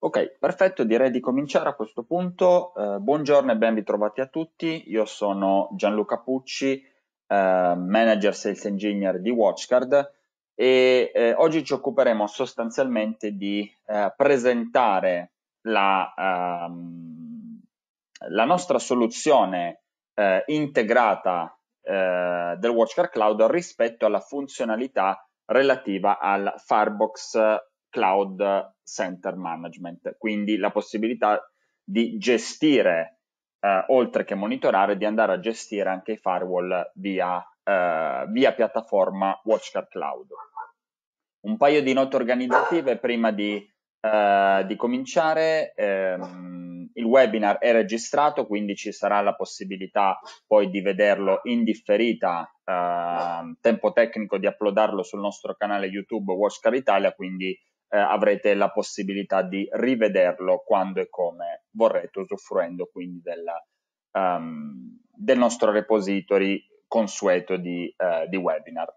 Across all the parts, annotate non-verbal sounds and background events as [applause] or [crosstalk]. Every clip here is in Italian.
Ok, perfetto, direi di cominciare a questo punto. Eh, buongiorno e ben ritrovati a tutti. Io sono Gianluca Pucci, eh, manager sales engineer di Watchcard e eh, oggi ci occuperemo sostanzialmente di eh, presentare la, ehm, la, nostra soluzione eh, integrata eh, del Watchcard Cloud rispetto alla funzionalità relativa al Firebox cloud center management, quindi la possibilità di gestire, eh, oltre che monitorare, di andare a gestire anche i firewall via, eh, via piattaforma WatchCard Cloud. Un paio di note organizzative prima di, eh, di cominciare. Ehm, il webinar è registrato, quindi ci sarà la possibilità poi di vederlo in differita Uh, tempo tecnico di uploadarlo sul nostro canale YouTube Watchcar Italia, quindi eh, avrete la possibilità di rivederlo quando e come vorrete, usufruendo quindi della, um, del nostro repository consueto di, uh, di, webinar.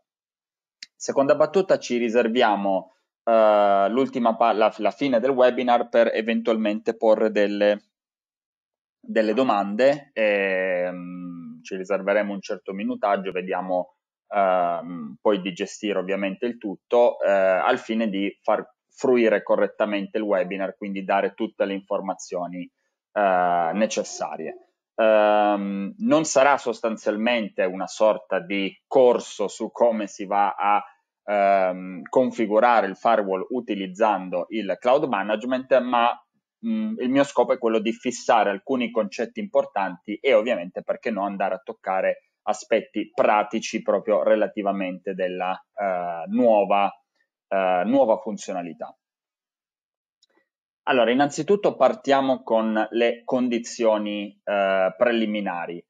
Seconda battuta, ci riserviamo uh, pa- la, la, fine del webinar per eventualmente porre delle, delle domande. E, um, ci riserveremo un certo minutaggio, vediamo ehm, poi di gestire ovviamente il tutto eh, al fine di far fruire correttamente il webinar, quindi dare tutte le informazioni eh, necessarie. Um, non sarà sostanzialmente una sorta di corso su come si va a um, configurare il firewall utilizzando il cloud management, ma um, il mio scopo è quello di fissare alcuni concetti importanti e ovviamente perché no andare a toccare aspetti pratici proprio relativamente della uh, nuova eh, nuova funzionalità. Allora, innanzitutto partiamo con le condizioni eh, preliminari.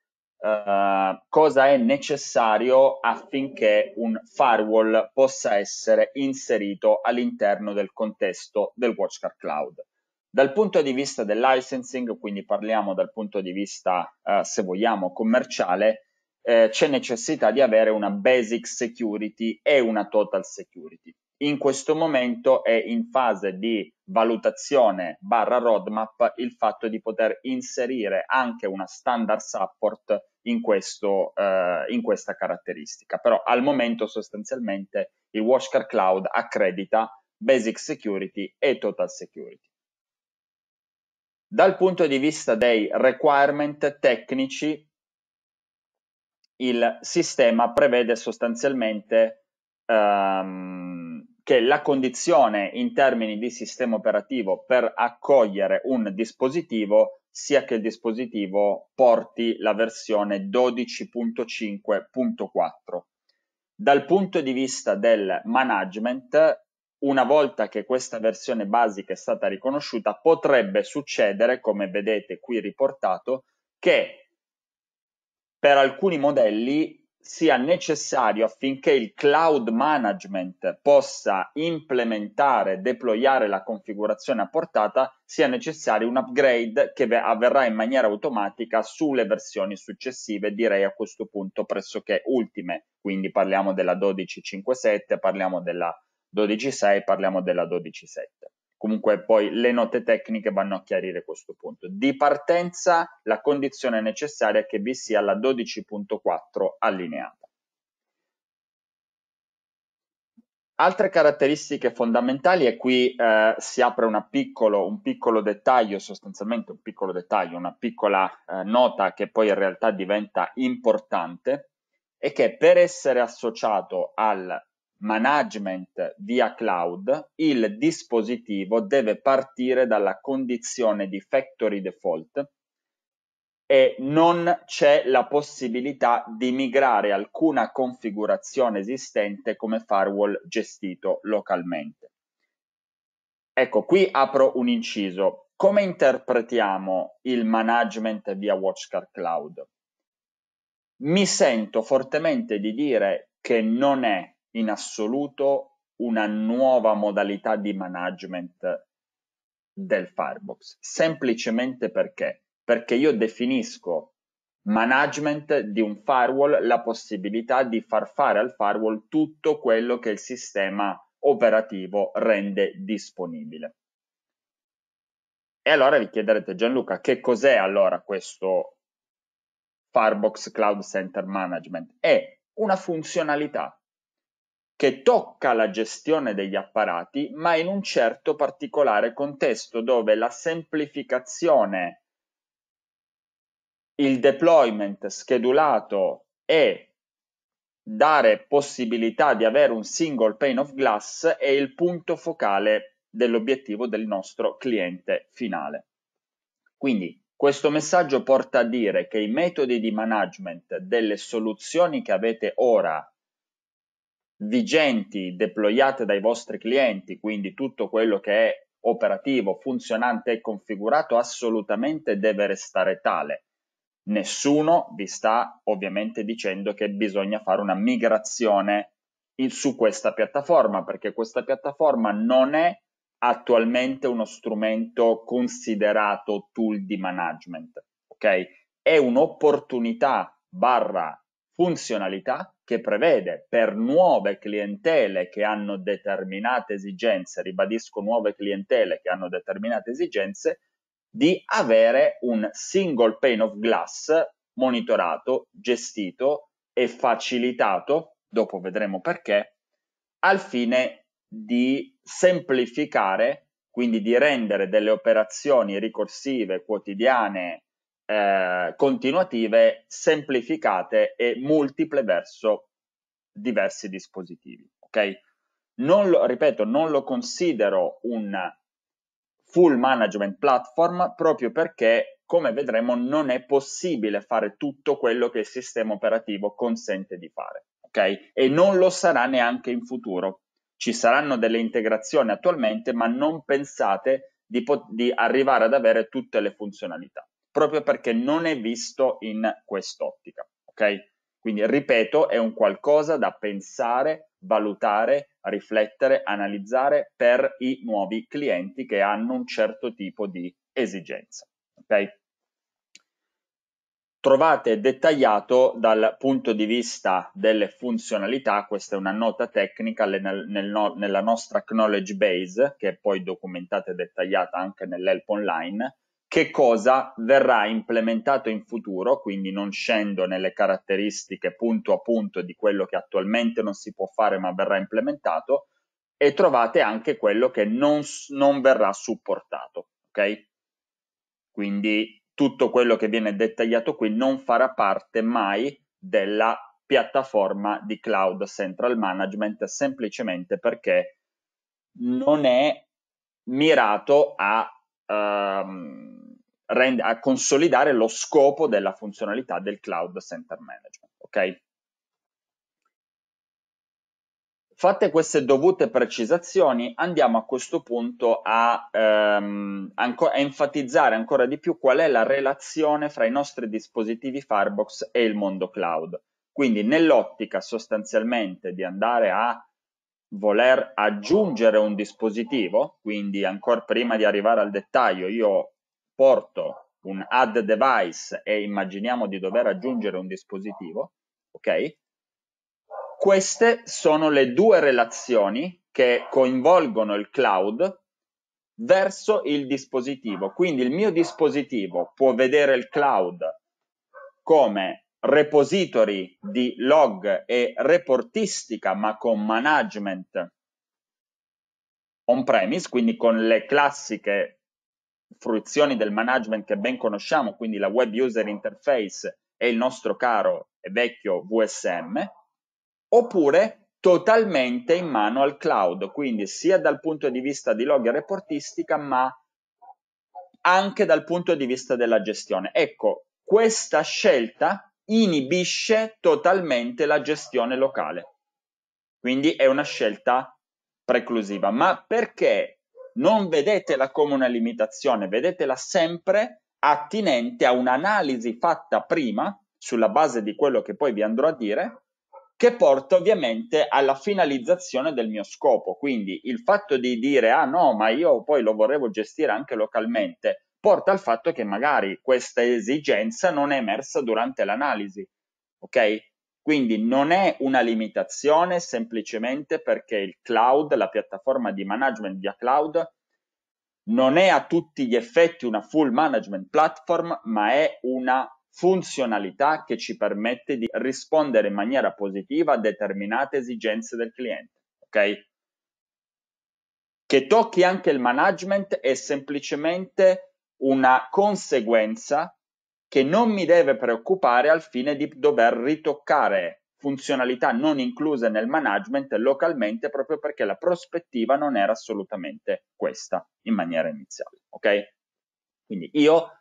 Eh, cosa è necessario affinché un firewall possa essere inserito all'interno del contesto del WatchCard Cloud? Dal punto di vista del licensing, quindi parliamo dal punto di vista, eh, se vogliamo, commerciale, eh, c'è necessità di avere una basic security e una total security in questo momento è in fase di valutazione barra roadmap il fatto di poter inserire anche una standard support in, questo, eh, in questa caratteristica. Però al momento sostanzialmente il Washcar Cloud accredita Basic Security e Total Security. Dal punto di vista dei requirement tecnici, il sistema prevede sostanzialmente um, che la condizione in termini di sistema operativo per accogliere un dispositivo sia che il dispositivo porti la versione 12.5.4. Dal punto di vista del management, una volta che questa versione basica è stata riconosciuta, potrebbe succedere, come vedete qui riportato, che per alcuni modelli sia necessario affinché il cloud management possa implementare, deployare la configurazione a portata, sia necessario un upgrade che avverrà in maniera automatica sulle versioni successive, direi a questo punto pressoché ultime. Quindi parliamo della 12.5.7, parliamo della 12.6, parliamo della 12.7. Comunque poi le note tecniche vanno a chiarire questo punto. Di partenza la condizione necessaria è che vi sia la 12.4 allineata. Altre caratteristiche fondamentali, e qui eh, si apre piccolo, un piccolo dettaglio, sostanzialmente un piccolo dettaglio, una piccola eh, nota che poi in realtà diventa importante, è che per essere associato al management via cloud, il dispositivo deve partire dalla condizione di factory default e non c'è la possibilità di migrare alcuna configurazione esistente come firewall gestito localmente. Ecco, qui apro un inciso. Come interpretiamo il management via WatchCard Cloud? Mi sento fortemente di dire che non è in assoluto una nuova modalità di management del Firebox, semplicemente perché? Perché io definisco management di un firewall la possibilità di far fare al firewall tutto quello che il sistema operativo rende disponibile. E allora vi chiederete Gianluca, che cos'è allora questo Firebox Cloud Center Management? È una funzionalità che tocca la gestione degli apparati, ma in un certo particolare contesto dove la semplificazione, il deployment schedulato e dare possibilità di avere un single pane of glass è il punto focale dell'obiettivo del nostro cliente finale. Quindi questo messaggio porta a dire che i metodi di management delle soluzioni che avete ora vigenti deployate dai vostri clienti, quindi tutto quello che è operativo, funzionante e configurato assolutamente deve restare tale. Nessuno vi sta ovviamente dicendo che bisogna fare una migrazione in, su questa piattaforma perché questa piattaforma non è attualmente uno strumento considerato tool di management, ok? È un'opportunità barra funzionalità che prevede per nuove clientele che hanno determinate esigenze, ribadisco nuove clientele che hanno determinate esigenze, di avere un single pane of glass monitorato, gestito e facilitato, dopo vedremo perché, al fine di semplificare, quindi di rendere delle operazioni ricorsive quotidiane eh, continuative semplificate e multiple verso diversi dispositivi. Okay? Non lo, ripeto, non lo considero un full management platform proprio perché, come vedremo, non è possibile fare tutto quello che il sistema operativo consente di fare. Okay? E non lo sarà neanche in futuro. Ci saranno delle integrazioni attualmente, ma non pensate di, di arrivare ad avere tutte le funzionalità proprio perché non è visto in quest'ottica, ok? Quindi, ripeto, è un qualcosa da pensare, valutare, riflettere, analizzare per i nuovi clienti che hanno un certo tipo di esigenza, ok? trovate dettagliato dal punto di vista delle funzionalità, questa è una nota tecnica nel, nel nella nostra knowledge base, che è poi documentata e dettagliata anche nell'help online, che cosa verrà implementato in futuro, quindi non scendo nelle caratteristiche punto a punto di quello che attualmente non si può fare ma verrà implementato e trovate anche quello che non, non verrà supportato, ok? Quindi tutto quello che viene dettagliato qui non farà parte mai della piattaforma di Cloud Central Management semplicemente perché non è mirato a um, rende, a consolidare lo scopo della funzionalità del Cloud Center Management. Okay? Fatte queste dovute precisazioni, andiamo a questo punto a, ehm, anco, a, enfatizzare ancora di più qual è la relazione fra i nostri dispositivi Firebox e il mondo cloud. Quindi nell'ottica sostanzialmente di andare a voler aggiungere un dispositivo, quindi ancora prima di arrivare al dettaglio, io porto un add device e immaginiamo di dover aggiungere un dispositivo, ok? Queste sono le due relazioni che coinvolgono il cloud verso il dispositivo. Quindi il mio dispositivo può vedere il cloud come repository di log e reportistica, ma con management on-premise, quindi con le classiche fruizioni del management che ben conosciamo, quindi la web user interface e il nostro caro e vecchio VSM, oppure totalmente in mano al cloud, quindi sia dal punto di vista di log e reportistica, ma anche dal punto di vista della gestione. Ecco, questa scelta inibisce totalmente la gestione locale, quindi è una scelta preclusiva. Ma perché non vedetela come una limitazione, vedetela sempre attinente a un'analisi fatta prima sulla base di quello che poi vi andrò a dire, che porta ovviamente alla finalizzazione del mio scopo. Quindi il fatto di dire ah no, ma io poi lo vorrevo gestire anche localmente, porta al fatto che magari questa esigenza non è emersa durante l'analisi. Ok? Quindi non è una limitazione semplicemente perché il cloud, la piattaforma di management via cloud, non è a tutti gli effetti una full management platform, ma è una funzionalità che ci permette di rispondere in maniera positiva a determinate esigenze del cliente. Ok? Che tocchi anche il management è semplicemente una conseguenza che non mi deve preoccupare al fine di dover ritoccare funzionalità non incluse nel management localmente proprio perché la prospettiva non era assolutamente questa in maniera iniziale, ok? Quindi io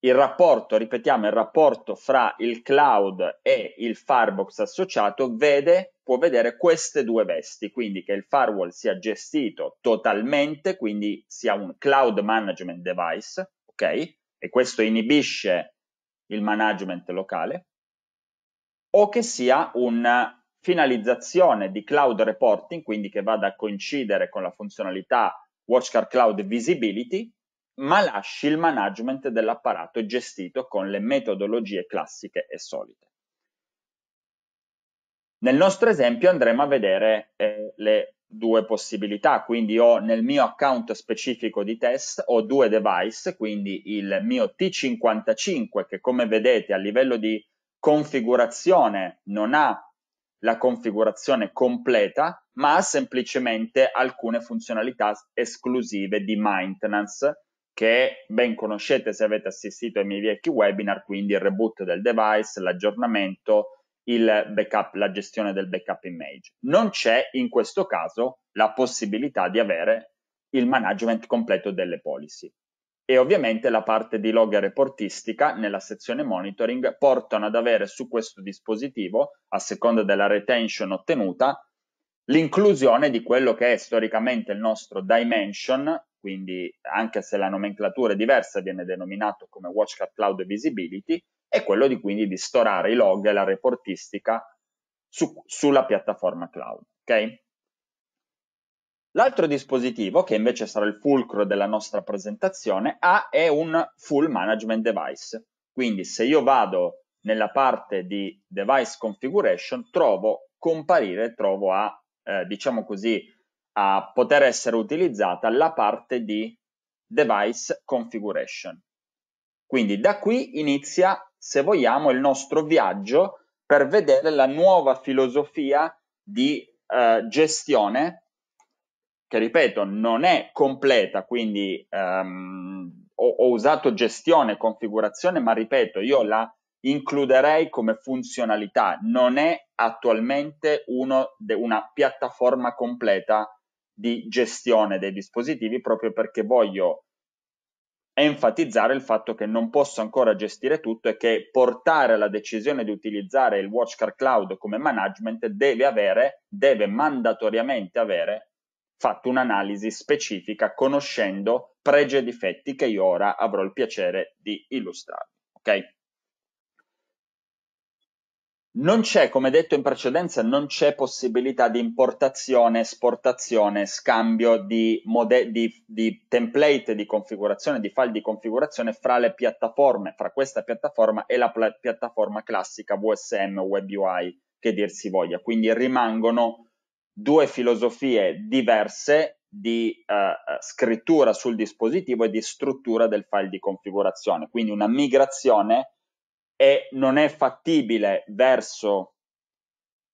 il rapporto, ripetiamo, il rapporto fra il cloud e il firebox associato vede, può vedere queste due vesti, quindi che il firewall sia gestito totalmente, quindi sia un cloud management device, ok? e questo inibisce il management locale, o che sia una finalizzazione di cloud reporting, quindi che vada a coincidere con la funzionalità Watchcard Cloud Visibility, ma lasci il management dell'apparato gestito con le metodologie classiche e solite. Nel nostro esempio andremo a vedere eh, le due possibilità, quindi ho nel mio account specifico di test ho due device, quindi il mio T55 che come vedete a livello di configurazione non ha la configurazione completa, ma ha semplicemente alcune funzionalità esclusive di maintenance che ben conoscete se avete assistito ai miei vecchi webinar, quindi il reboot del device, l'aggiornamento, il backup, la gestione del backup image. Non c'è in questo caso la possibilità di avere il management completo delle policy. E ovviamente la parte di log e reportistica nella sezione monitoring portano ad avere su questo dispositivo, a seconda della retention ottenuta, l'inclusione di quello che è storicamente il nostro dimension, quindi anche se la nomenclatura è diversa, viene denominato come Watchcat Cloud Visibility, è quello di quindi di storare i log e la reportistica su, sulla piattaforma cloud. Okay? L'altro dispositivo, che invece sarà il fulcro della nostra presentazione, ha, è un full management device. Quindi se io vado nella parte di device configuration trovo comparire, trovo a, eh, diciamo così, a poter essere utilizzata la parte di device configuration. Quindi da qui inizia se vogliamo, il nostro viaggio per vedere la nuova filosofia di eh, gestione, che ripeto non è completa, quindi ehm, ho, ho, usato gestione, configurazione, ma ripeto, io la includerei come funzionalità, non è attualmente uno de, una piattaforma completa di gestione dei dispositivi proprio perché voglio enfatizzare il fatto che non posso ancora gestire tutto e che portare alla decisione di utilizzare il Watchcar Cloud come management deve avere, deve mandatoriamente avere fatto un'analisi specifica conoscendo pregi e difetti che io ora avrò il piacere di illustrarvi. Okay? Non c'è, come detto in precedenza, non c'è possibilità di importazione, esportazione, scambio di, mode- di, di, template di configurazione, di file di configurazione fra le piattaforme, fra questa piattaforma e la pla- piattaforma classica VSM WebUI che dir si voglia. Quindi rimangono due filosofie diverse di eh, eh, scrittura sul dispositivo e di struttura del file di configurazione. Quindi una migrazione e non è fattibile verso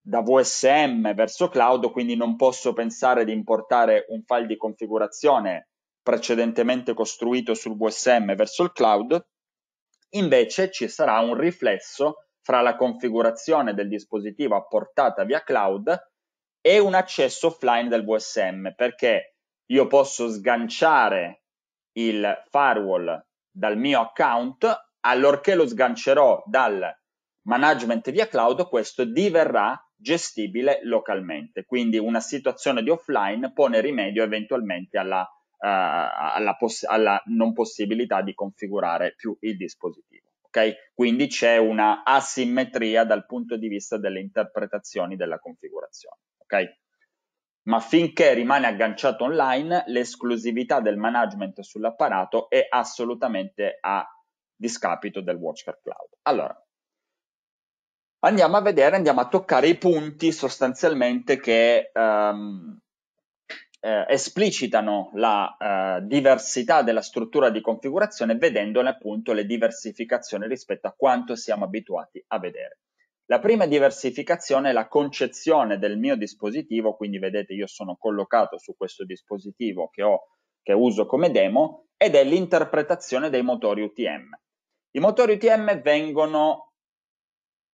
da VSM verso cloud, quindi non posso pensare di importare un file di configurazione precedentemente costruito sul VSM verso il cloud, invece ci sarà un riflesso fra la configurazione del dispositivo apportata via cloud e un accesso offline del VSM, perché io posso sganciare il firewall dal mio account allorché lo sgancerò dal management via cloud, questo diverrà gestibile localmente. Quindi una situazione di offline pone rimedio eventualmente alla, uh, alla, poss- alla non possibilità di configurare più il dispositivo. Okay? Quindi c'è una asimmetria dal punto di vista delle interpretazioni della configurazione. Okay? Ma finché rimane agganciato online, l'esclusività del management sull'apparato è assolutamente a discapito del Watcher Cloud. Allora, andiamo a vedere, andiamo a toccare i punti sostanzialmente che um, eh, esplicitano la eh, diversità della struttura di configurazione vedendone appunto le diversificazioni rispetto a quanto siamo abituati a vedere. La prima diversificazione è la concezione del mio dispositivo, quindi vedete io sono collocato su questo dispositivo che, ho, che uso come demo, ed è l'interpretazione dei motori UTM. I motori UTM vengono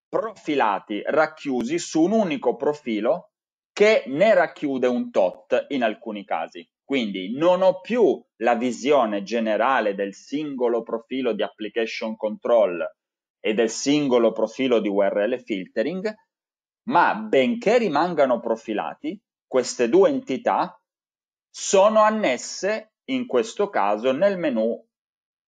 profilati, racchiusi su un unico profilo che ne racchiude un tot in alcuni casi. Quindi non ho più la visione generale del singolo profilo di application control e del singolo profilo di URL filtering, ma benché rimangano profilati, queste due entità sono annesse in questo caso nel menu,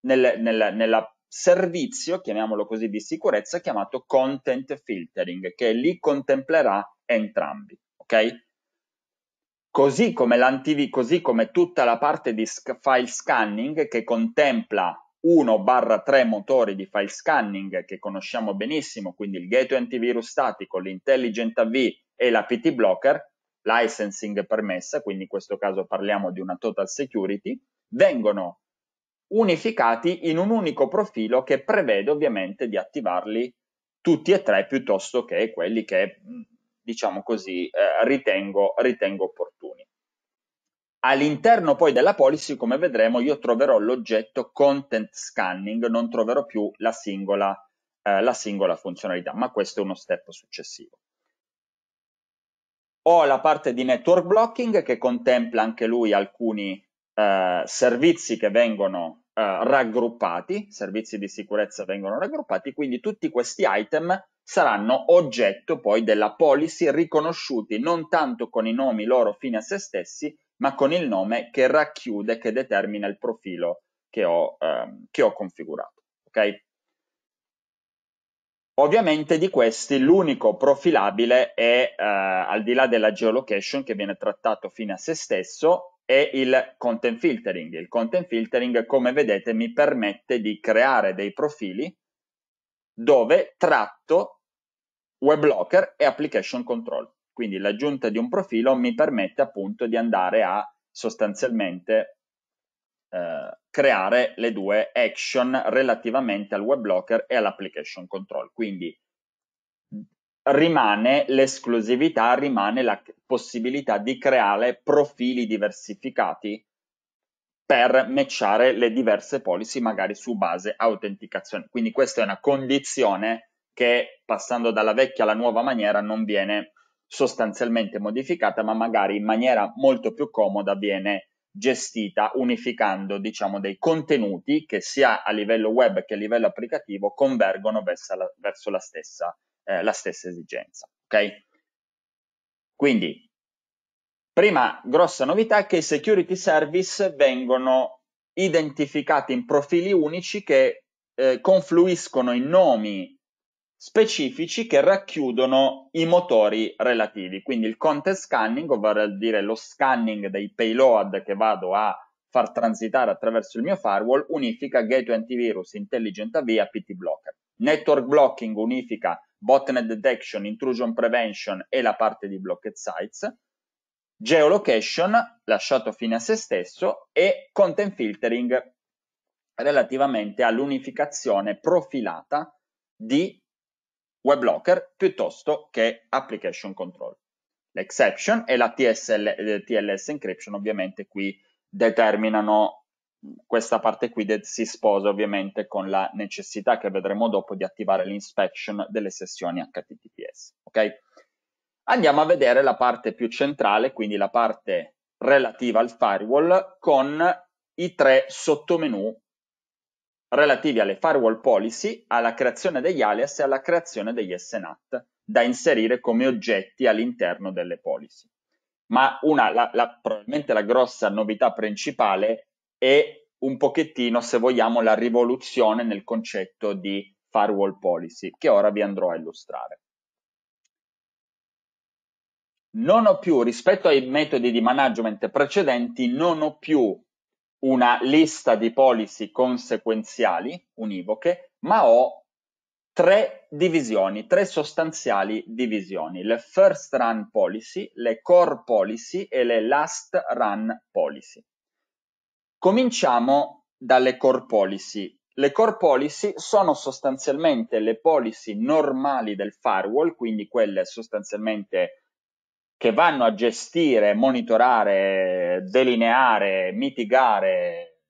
nel, nella, nella servizio, chiamiamolo così, di sicurezza chiamato content filtering, che li contemplerà entrambi, ok? Così come l'antiv, così come tutta la parte di sc- file scanning che contempla 1-3 motori di file scanning che conosciamo benissimo, quindi il gateway antivirus statico, l'intelligent AV e la PT blocker, licensing permessa, quindi in questo caso parliamo di una total security, vengono unificati in un unico profilo che prevede ovviamente di attivarli tutti e tre piuttosto che quelli che, mm, diciamo così, eh, ritengo, ritengo opportuni. All'interno poi della policy, come vedremo, io troverò l'oggetto content scanning, non troverò più la singola, eh, la singola funzionalità, ma questo è uno step successivo. Ho la parte di network blocking che contempla anche lui alcuni, eh, servizi che vengono eh, raggruppati, servizi di sicurezza vengono raggruppati, quindi tutti questi item saranno oggetto poi della policy riconosciuti non tanto con i nomi loro fine a se stessi, ma con il nome che racchiude, che determina il profilo che ho, ehm, che ho configurato. Okay? Ovviamente di questi l'unico profilabile è, eh, al di là della geolocation che viene trattato fine a se stesso, è il content filtering. Il content filtering, come vedete, mi permette di creare dei profili dove tratto WebLocker e Application Control. Quindi l'aggiunta di un profilo mi permette appunto di andare a sostanzialmente eh, creare le due action relativamente al WebLocker e all'Application Control. Quindi rimane l'esclusività, rimane la possibilità di creare profili diversificati per matchare le diverse policy magari su base autenticazione. Quindi questa è una condizione che passando dalla vecchia alla nuova maniera non viene sostanzialmente modificata, ma magari in maniera molto più comoda viene gestita unificando diciamo dei contenuti che sia a livello web che a livello applicativo convergono verso la, verso la stessa eh, la stessa esigenza. Okay? Quindi, prima grossa novità è che i security service vengono identificati in profili unici che eh, confluiscono in nomi specifici che racchiudono i motori relativi, quindi il content scanning, ovvero dire lo scanning dei payload che vado a far transitare attraverso il mio firewall, unifica gateway antivirus, intelligent AV, apt blocker. Network blocking unifica botnet detection, intrusion prevention e la parte di blocked sites, geolocation lasciato fine a se stesso e content filtering relativamente all'unificazione profilata di weblocker piuttosto che application control. L'exception e la TSL, eh, TLS encryption ovviamente qui determinano questa parte qui si sposa ovviamente con la necessità che vedremo dopo di attivare l'inspection delle sessioni HTTPS. Okay? Andiamo a vedere la parte più centrale, quindi la parte relativa al firewall, con i tre sottomenu relativi alle firewall policy, alla creazione degli alias e alla creazione degli SNAT da inserire come oggetti all'interno delle policy. Ma una, la, la, probabilmente la grossa novità principale è un pochettino, se vogliamo, la rivoluzione nel concetto di firewall policy, che ora vi andrò a illustrare. Non ho più, rispetto ai metodi di management precedenti, non ho più una lista di policy conseguenziali, univoche, ma ho tre divisioni, tre sostanziali divisioni, le first run policy, le core policy e le last run policy. Cominciamo dalle core policy. Le core policy sono sostanzialmente le policy normali del firewall, quindi quelle sostanzialmente che vanno a gestire, monitorare, delineare, mitigare,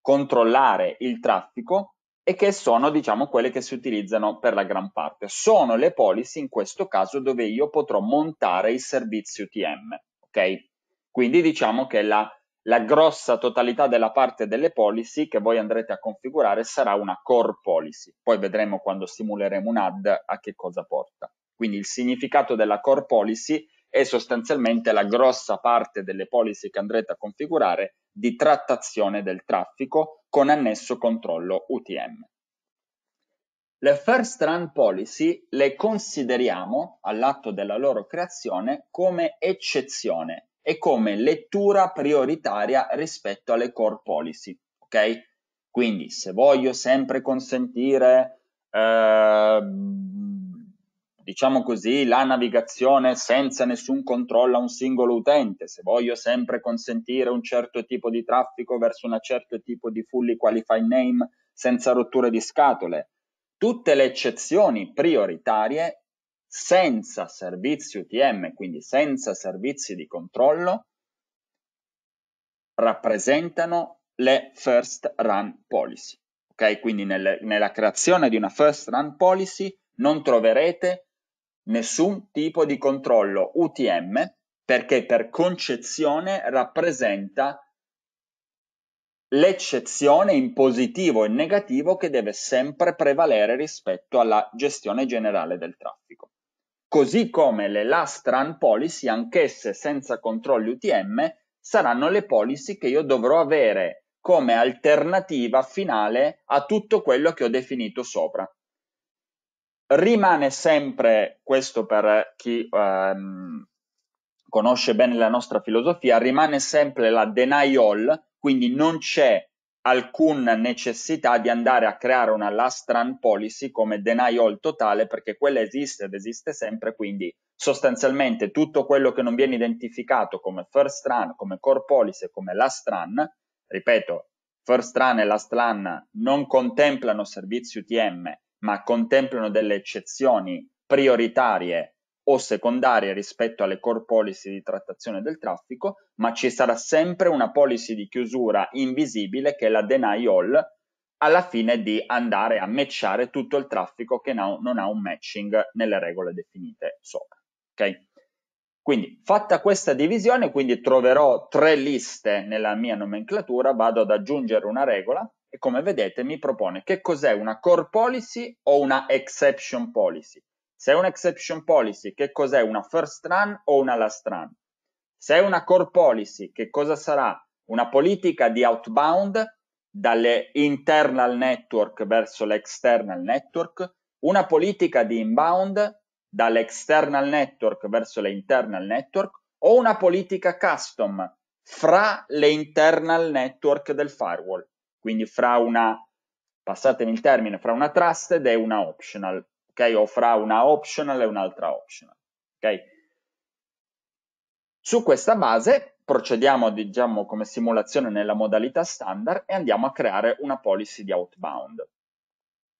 controllare il traffico e che sono, diciamo, quelle che si utilizzano per la gran parte. Sono le policy in questo caso dove io potrò montare i servizi UTM, ok? Quindi diciamo che la la grossa totalità della parte delle policy che voi andrete a configurare sarà una core policy. Poi vedremo quando simuleremo un ad a che cosa porta. Quindi il significato della core policy è sostanzialmente la grossa parte delle policy che andrete a configurare di trattazione del traffico con annesso controllo UTM. Le first run policy le consideriamo all'atto della loro creazione come eccezione, e come lettura prioritaria rispetto alle core policy, ok? Quindi se voglio sempre consentire, eh, diciamo così, la navigazione senza nessun controllo a un singolo utente, se voglio sempre consentire un certo tipo di traffico verso un certo tipo di fully qualified name senza rotture di scatole, tutte le eccezioni prioritarie senza servizi UTM, quindi senza servizi di controllo, rappresentano le first run policy. Ok, quindi nel, nella creazione di una first run policy non troverete nessun tipo di controllo UTM perché per concezione rappresenta l'eccezione in positivo e negativo che deve sempre prevalere rispetto alla gestione generale del traffico così come le last run policy, anch'esse senza controlli UTM, saranno le policy che io dovrò avere come alternativa finale a tutto quello che ho definito sopra. Rimane sempre, questo per chi ehm, conosce bene la nostra filosofia, rimane sempre la deny all, quindi non c'è alcuna necessità di andare a creare una last run policy come denial totale perché quella esiste ed esiste sempre quindi sostanzialmente tutto quello che non viene identificato come first run, come core policy come last run, ripeto, first run e last run non contemplano servizi UTM ma contemplano delle eccezioni prioritarie o secondarie rispetto alle core policy di trattazione del traffico, ma ci sarà sempre una policy di chiusura invisibile che è la deny all alla fine di andare a matchare tutto il traffico che non ha un matching nelle regole definite sopra. Okay? Quindi fatta questa divisione, quindi troverò tre liste nella mia nomenclatura, vado ad aggiungere una regola e come vedete mi propone che cos'è una core policy o una exception policy. Se è un exception policy, che cos'è? Una first run o una last run? Se è una core policy, che cosa sarà? Una politica di outbound dalle internal network verso l'external network, una politica di inbound dall'external network verso le internal network o una politica custom fra le internal network del firewall, quindi fra una, passatemi il termine, fra una trusted e una optional ok? O fra una optional e un'altra optional, ok? Su questa base procediamo, diciamo, come simulazione nella modalità standard e andiamo a creare una policy di outbound.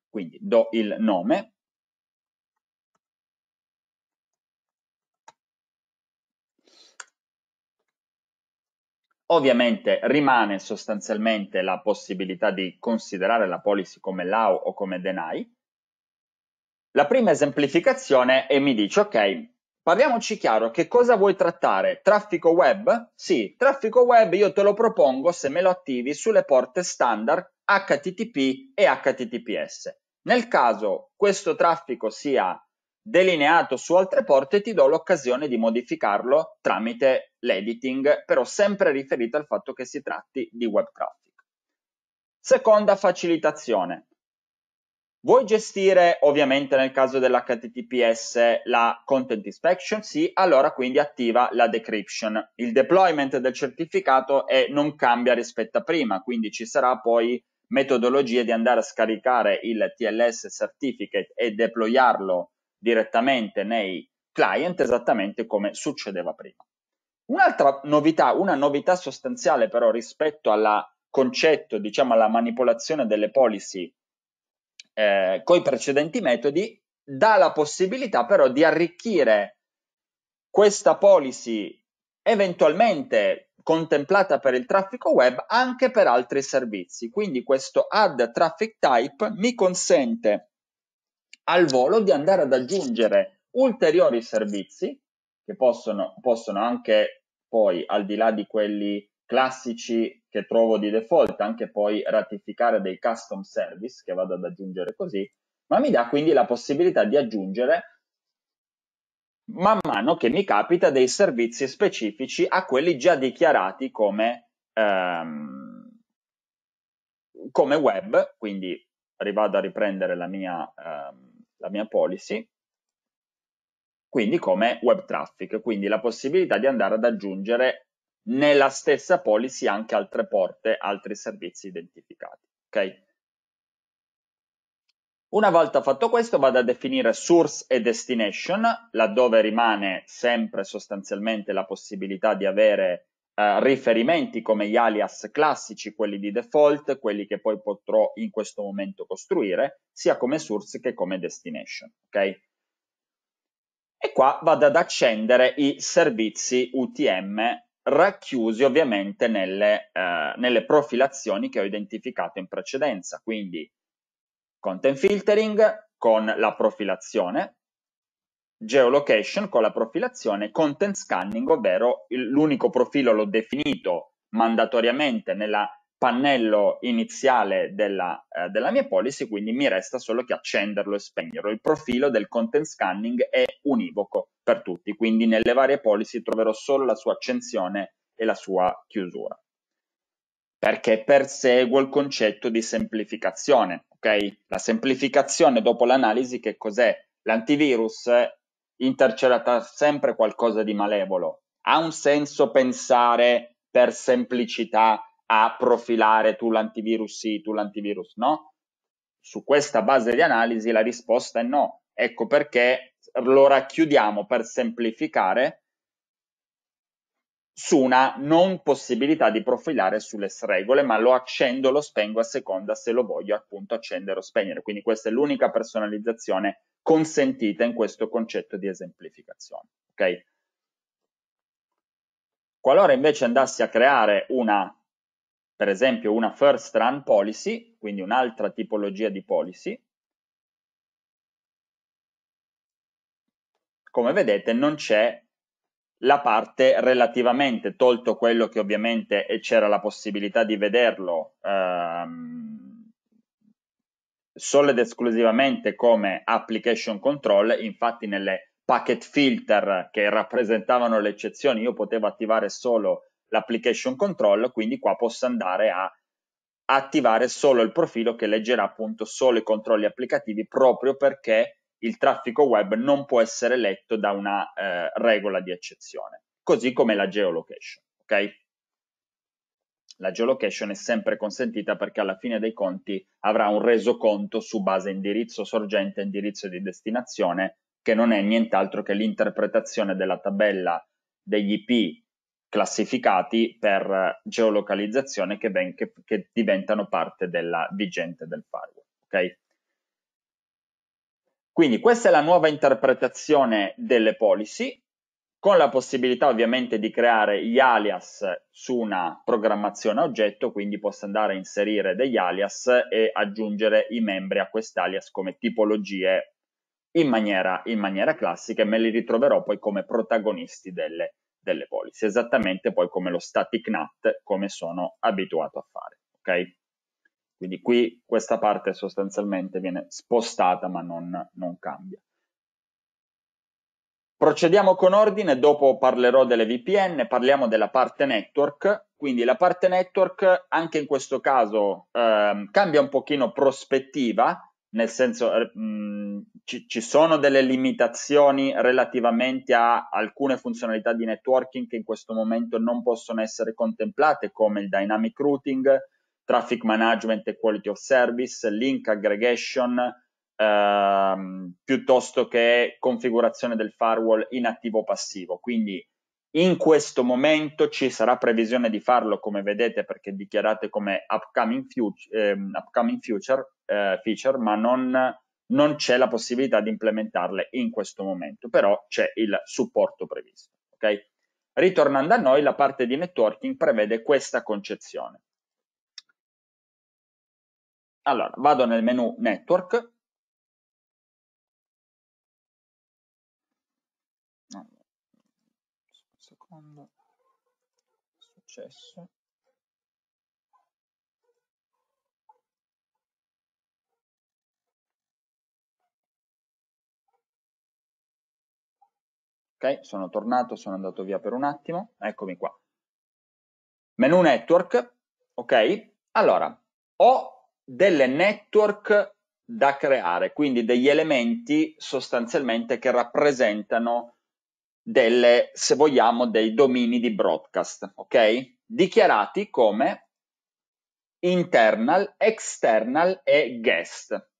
Quindi do il nome, Ovviamente rimane sostanzialmente la possibilità di considerare la policy come allow o come deny, la prima esemplificazione e mi dice, ok, Parliamoci chiaro, che cosa vuoi trattare? Traffico web? Sì, traffico web io te lo propongo se me lo attivi sulle porte standard HTTP e HTTPS. Nel caso questo traffico sia delineato su altre porte, ti do l'occasione di modificarlo tramite l'editing, però sempre riferito al fatto che si tratti di web traffic. Seconda facilitazione. Vuoi gestire ovviamente nel caso dell'HTTPS la content inspection? Sì, allora quindi attiva la decryption. Il deployment del certificato è, non cambia rispetto a prima, quindi ci sarà poi metodologia di andare a scaricare il TLS certificate e deployarlo direttamente nei client esattamente come succedeva prima. Un'altra novità, una novità sostanziale però rispetto al concetto, diciamo alla manipolazione delle policy eh, coi precedenti metodi, dà la possibilità però di arricchire questa policy eventualmente contemplata per il traffico web anche per altri servizi. Quindi questo add traffic type mi consente al volo di andare ad aggiungere ulteriori servizi che possono, possono anche poi, al di là di quelli classici che trovo di default, anche poi ratificare dei custom service che vado ad aggiungere così, ma mi dà quindi la possibilità di aggiungere man mano che mi capita dei servizi specifici a quelli già dichiarati come, ehm, come web, quindi rivado a riprendere la mia, ehm, la mia policy, quindi come web traffic, quindi la possibilità di andare ad aggiungere nella stessa policy anche altre porte, altri servizi identificati. Okay? Una volta fatto questo vado a definire source e destination, laddove rimane sempre sostanzialmente la possibilità di avere eh, riferimenti come gli alias classici, quelli di default, quelli che poi potrò in questo momento costruire, sia come source che come destination. Okay? E qua vado ad accendere i servizi UTM racchiusi ovviamente nelle, eh, nelle profilazioni che ho identificato in precedenza, quindi content filtering con la profilazione, geolocation con la profilazione, content scanning, ovvero l'unico profilo l'ho definito mandatoriamente nella pannello iniziale della, eh, della, mia policy, quindi mi resta solo che accenderlo e spegnerlo. Il profilo del content scanning è univoco per tutti, quindi nelle varie policy troverò solo la sua accensione e la sua chiusura. Perché perseguo il concetto di semplificazione, ok? La semplificazione dopo l'analisi che cos'è? L'antivirus intercelerà sempre qualcosa di malevolo. Ha un senso pensare per semplicità a profilare tu l'antivirus sì, tu l'antivirus no. Su questa base di analisi la risposta è no. Ecco perché lo racchiudiamo per semplificare su una non possibilità di profilare sulle regole, ma lo accendo, lo spengo a seconda se lo voglio appunto accendere o spegnere. Quindi questa è l'unica personalizzazione consentita in questo concetto di esemplificazione. Ok? Qualora invece andassi a creare una per esempio una first run policy, quindi un'altra tipologia di policy, come vedete non c'è la parte relativamente, tolto quello che ovviamente c'era la possibilità di vederlo ehm, solo ed esclusivamente come application control, infatti nelle packet filter che rappresentavano le eccezioni io potevo attivare solo l'application control, quindi qua posso andare a attivare solo il profilo che leggerà appunto solo i controlli applicativi proprio perché il traffico web non può essere letto da una eh, regola di eccezione, così come la geolocation, ok? La geolocation è sempre consentita perché alla fine dei conti avrà un resoconto su base indirizzo sorgente e indirizzo di destinazione che non è nient'altro che l'interpretazione della tabella degli IP classificati per geolocalizzazione che, ben, che, che diventano parte della vigente del firewall. Okay? Quindi questa è la nuova interpretazione delle policy, con la possibilità ovviamente di creare gli alias su una programmazione a oggetto, quindi posso andare a inserire degli alias e aggiungere i membri a quest'alias come tipologie in maniera, in maniera classica e me li ritroverò poi come protagonisti delle policy delle policy, esattamente poi come lo static NAT, come sono abituato a fare. Okay? Quindi qui questa parte sostanzialmente viene spostata ma non, non cambia. Procediamo con ordine, dopo parlerò delle VPN, parliamo della parte network, quindi la parte network anche in questo caso ehm, cambia un pochino prospettiva, nel senso eh, mh, ci, ci, sono delle limitazioni relativamente a alcune funzionalità di networking che in questo momento non possono essere contemplate come il dynamic routing, traffic management e quality of service, link aggregation, ehm, piuttosto che configurazione del firewall in attivo passivo. Quindi in questo momento ci sarà previsione di farlo, come vedete, perché dichiarate come upcoming, future, eh, upcoming future eh, feature, ma non, non c'è la possibilità di implementarle in questo momento, però c'è il supporto previsto. Okay? Ritornando a noi, la parte di networking prevede questa concezione. Allora, vado nel menu Network, successo ok sono tornato sono andato via per un attimo eccomi qua menu network ok allora ho delle network da creare quindi degli elementi sostanzialmente che rappresentano delle, se vogliamo, dei domini di broadcast, ok? Dichiarati come internal, external e guest.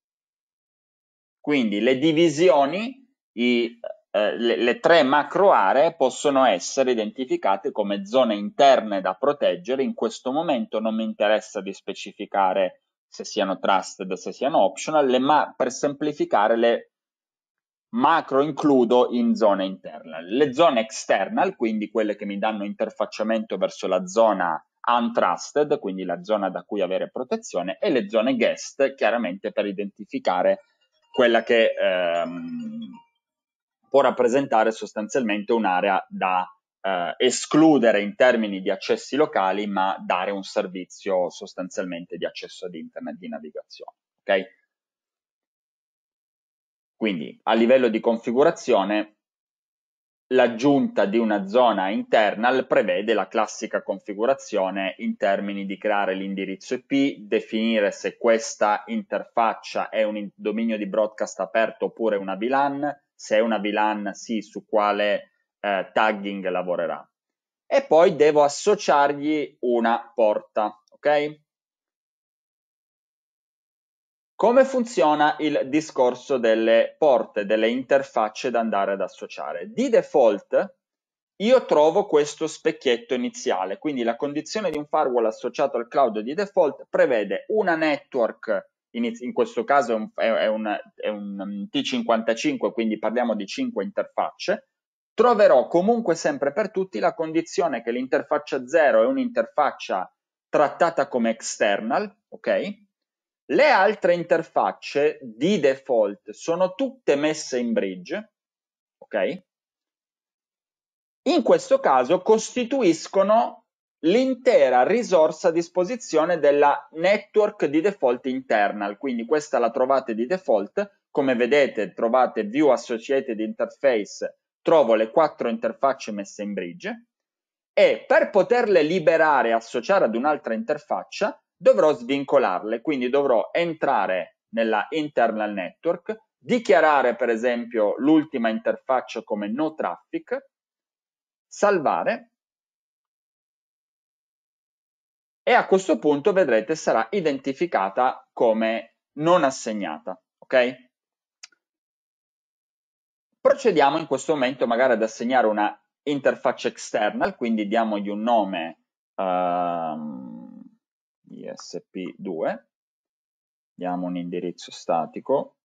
Quindi le divisioni, i, eh, le, le tre macro aree possono essere identificate come zone interne da proteggere. In questo momento non mi interessa di specificare se siano trusted, se siano optional, le, ma per semplificare le macro includo in zone internal. Le zone external, quindi quelle che mi danno interfacciamento verso la zona untrusted, quindi la zona da cui avere protezione, e le zone guest, chiaramente per identificare quella che ehm, può rappresentare sostanzialmente un'area da eh, escludere in termini di accessi locali, ma dare un servizio sostanzialmente di accesso ad internet di navigazione. Okay? Quindi a livello di configurazione l'aggiunta di una zona internal prevede la classica configurazione in termini di creare l'indirizzo IP, definire se questa interfaccia è un dominio di broadcast aperto oppure una VLAN, se è una VLAN sì, su quale eh, tagging lavorerà. E poi devo associargli una porta, ok? Come funziona il discorso delle porte, delle interfacce da andare ad associare? Di default io trovo questo specchietto iniziale, quindi la condizione di un firewall associato al cloud di default prevede una network, in questo caso è un, è un, è un mm, T55, quindi parliamo di 5 interfacce, troverò comunque sempre per tutti la condizione che l'interfaccia 0 è un'interfaccia trattata come external, ok? Le altre interfacce di default sono tutte messe in bridge, ok? In questo caso costituiscono l'intera risorsa a disposizione della network di default internal, quindi questa la trovate di default, come vedete trovate View Associated Interface, trovo le quattro interfacce messe in bridge e per poterle liberare e associare ad un'altra interfaccia dovrò svincolarle, quindi dovrò entrare nella internal network, dichiarare per esempio l'ultima interfaccia come no traffic, salvare e a questo punto vedrete sarà identificata come non assegnata, ok? Procediamo in questo momento magari ad assegnare una interfaccia external, quindi diamogli un nome ehm, ISP2, diamo un indirizzo statico,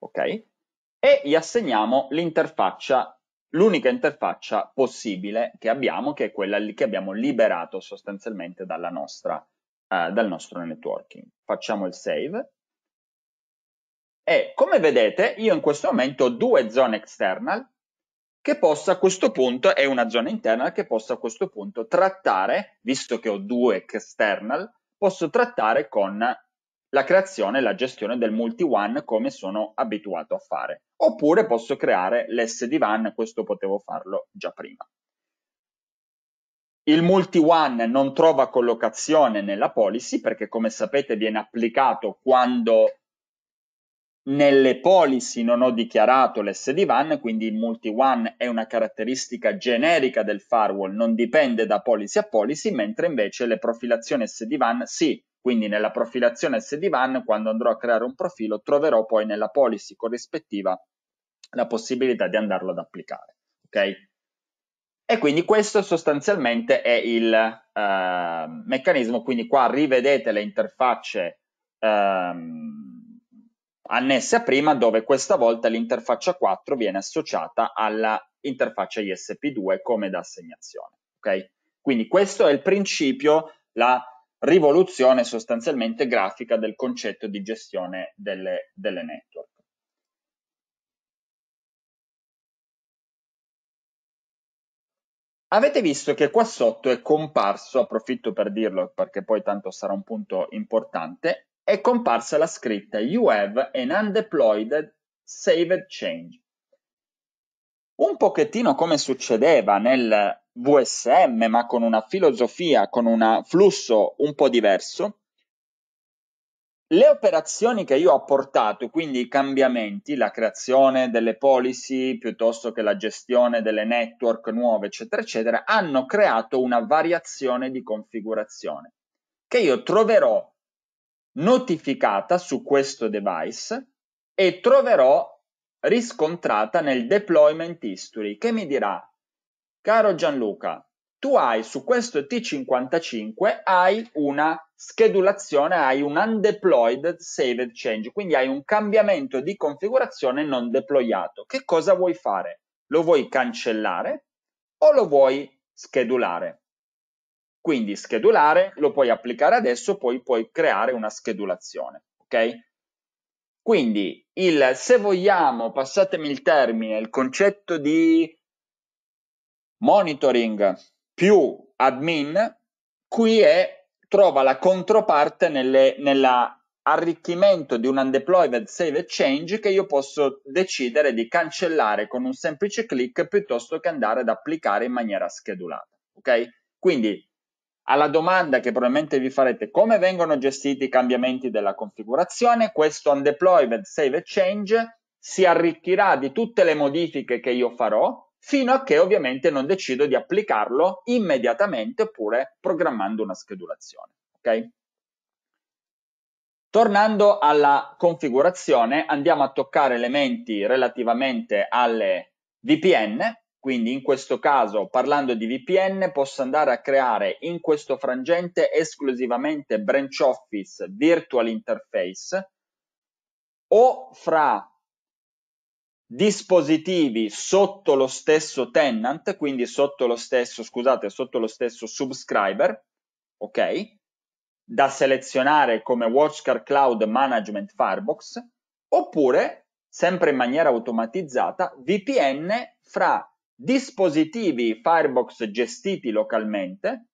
ok? E gli assegniamo l'interfaccia, l'unica interfaccia possibile che abbiamo, che è quella che abbiamo liberato sostanzialmente dalla nostra, eh, dal nostro networking. Facciamo il save e come vedete io in questo momento ho due zone external che posso a questo punto, è una zona interna che posso a questo punto trattare, visto che ho due external, posso trattare con la creazione e la gestione del multi-one come sono abituato a fare. Oppure posso creare lsd l'SDWAN, questo potevo farlo già prima. Il multi-one non trova collocazione nella policy perché come sapete viene applicato quando nelle policy non ho dichiarato lsd l'SDWAN, quindi il multi-WAN è una caratteristica generica del firewall, non dipende da policy a policy, mentre invece le profilazioni sd SDWAN sì. Quindi nella profilazione sd SDWAN, quando andrò a creare un profilo, troverò poi nella policy corrispettiva la possibilità di andarlo ad applicare. Ok? E quindi questo sostanzialmente è il eh, meccanismo. Quindi qua rivedete le interfacce. Ehm, annesse a prima, dove questa volta l'interfaccia 4 viene associata alla interfaccia ISP2 come da assegnazione. Okay? Quindi questo è il principio, la rivoluzione sostanzialmente grafica del concetto di gestione delle, delle network. Avete visto che qua sotto è comparso, approfitto per dirlo perché poi tanto sarà un punto importante, è comparsa la scritta You have an undeployed saved change. Un pochettino come succedeva nel VSM, ma con una filosofia, con un flusso un po' diverso, le operazioni che io ho portato, quindi i cambiamenti, la creazione delle policy piuttosto che la gestione delle network nuove, eccetera, eccetera, hanno creato una variazione di configurazione che io troverò notificata su questo device e troverò riscontrata nel deployment history che mi dirà caro Gianluca tu hai su questo T55 hai una schedulazione hai un undeployed saved change quindi hai un cambiamento di configurazione non deployato che cosa vuoi fare lo vuoi cancellare o lo vuoi schedulare quindi schedulare lo puoi applicare adesso, poi puoi creare una schedulazione, ok? Quindi il, se vogliamo, passatemi il termine, il concetto di monitoring più admin, qui è, trova la controparte nell'arricchimento di un undeployed save change che io posso decidere di cancellare con un semplice clic piuttosto che andare ad applicare in maniera schedulata. Ok? Quindi alla domanda che probabilmente vi farete come vengono gestiti i cambiamenti della configurazione, questo undeployment save change si arricchirà di tutte le modifiche che io farò fino a che ovviamente non decido di applicarlo immediatamente oppure programmando una schedulazione. Okay? Tornando alla configurazione, andiamo a toccare elementi relativamente alle VPN quindi in questo caso, parlando di VPN, posso andare a creare in questo frangente esclusivamente branch office virtual interface o fra dispositivi sotto lo stesso tenant, quindi sotto lo stesso, scusate, sotto lo stesso subscriber, ok? Da selezionare come Watchcar Cloud Management Firebox, oppure sempre in maniera automatizzata VPN fra dispositivi Firebox gestiti localmente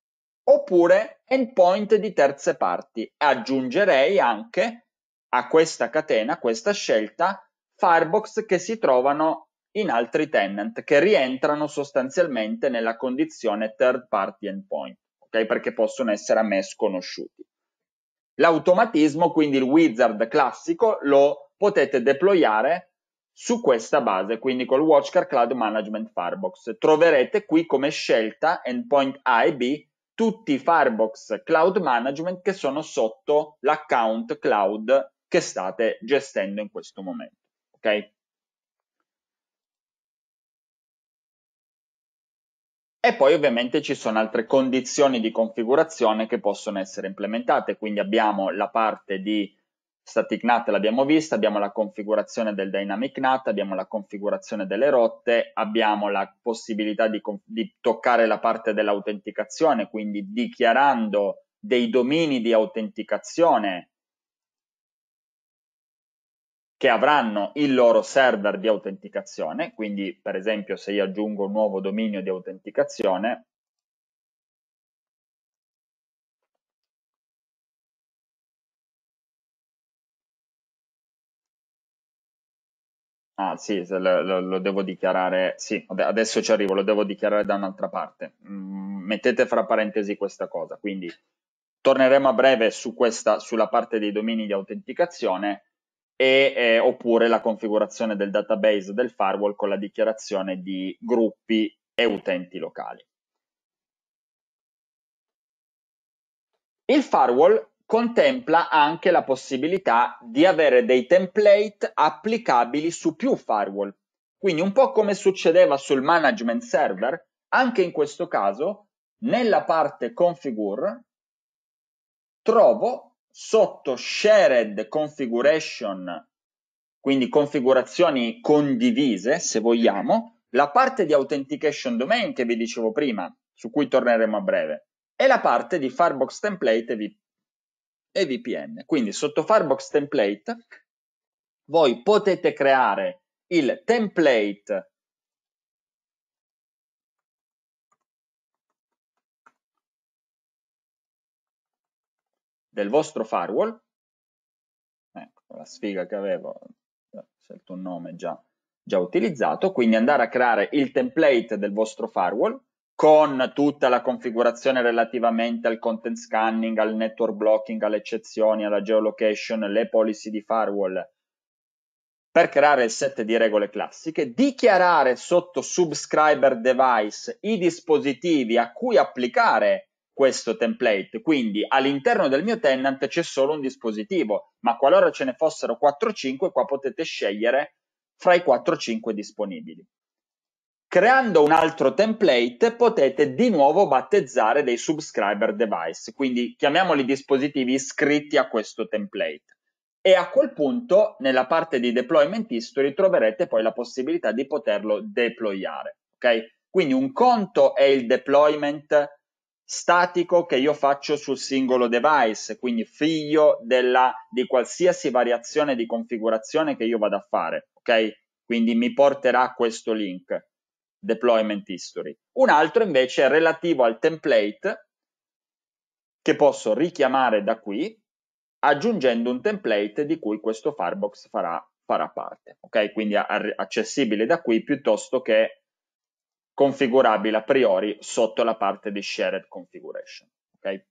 oppure endpoint di terze parti. Aggiungerei anche a questa catena, questa scelta, Firebox che si trovano in altri tenant che rientrano sostanzialmente nella condizione third party endpoint, okay? perché possono essere a me sconosciuti. L'automatismo, quindi il wizard classico, lo potete deployare su questa base, quindi col WatchCard Cloud Management Firebox, troverete qui come scelta endpoint A e B tutti i Firebox Cloud Management che sono sotto l'account cloud che state gestendo in questo momento. Ok? E poi ovviamente ci sono altre condizioni di configurazione che possono essere implementate, quindi abbiamo la parte di static NAT l'abbiamo vista, abbiamo la configurazione del dynamic NAT, abbiamo la configurazione delle rotte, abbiamo la possibilità di, di toccare la parte dell'autenticazione, quindi dichiarando dei domini di autenticazione che avranno il loro server di autenticazione, quindi per esempio se io aggiungo un nuovo dominio di autenticazione, Ah sì, lo, lo- lo devo dichiarare, sì, adesso ci arrivo, lo devo dichiarare da un'altra parte. Mm, mettete fra parentesi questa cosa, quindi torneremo a breve su questa, sulla parte dei domini di autenticazione e, eh, oppure la configurazione del database del firewall con la dichiarazione di gruppi e utenti locali. Il firewall Contempla anche la possibilità di avere dei template applicabili su più firewall. Quindi un po' come succedeva sul management server, anche in questo caso nella parte configure trovo sotto shared configuration, quindi configurazioni condivise se vogliamo, la parte di authentication domain che vi dicevo prima, su cui torneremo a breve, e la parte di Firebox template e e VPN. Quindi sotto Firebox Template voi potete creare il template del vostro firewall. Ecco, la sfiga che avevo, ho scelto un nome già, già utilizzato, quindi andare a creare il template del vostro firewall con tutta la configurazione relativamente al content scanning, al network blocking, alle eccezioni, alla geolocation, le policy di firewall, per creare il set di regole classiche, dichiarare sotto subscriber device i dispositivi a cui applicare questo template. Quindi all'interno del mio tenant c'è solo un dispositivo, ma qualora ce ne fossero 4 o 5, qua potete scegliere fra i 4 o 5 disponibili. Creando un altro template potete di nuovo battezzare dei subscriber device, quindi chiamiamoli dispositivi iscritti a questo template. E a quel punto, nella parte di deployment history, troverete poi la possibilità di poterlo deployare. Okay? Quindi un conto è il deployment statico che io faccio sul singolo device, quindi figlio della, di qualsiasi variazione di configurazione che io vado a fare. Okay? Quindi mi porterà questo link deployment history. Un altro invece è relativo al template che posso richiamare da qui aggiungendo un template di cui questo Firebox farà, farà parte, ok? Quindi accessibile da qui piuttosto che configurabile a priori sotto la parte di shared configuration, ok?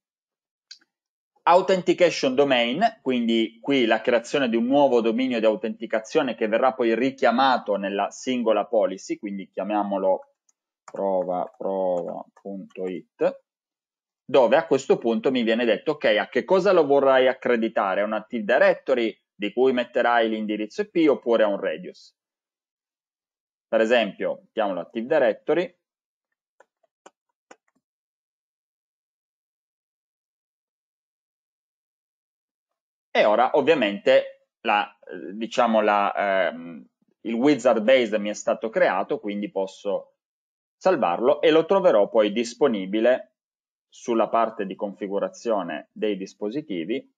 authentication domain, quindi qui la creazione di un nuovo dominio di autenticazione che verrà poi richiamato nella singola policy, quindi chiamiamolo prova prova.it dove a questo punto mi viene detto ok a che cosa lo vorrai accreditare a un active directory di cui metterai l'indirizzo IP oppure a un radius per esempio chiamo l'Active Directory E ora ovviamente la, eh, diciamo la, ehm, il wizard base mi è stato creato, quindi posso salvarlo e lo troverò poi disponibile sulla parte di configurazione dei dispositivi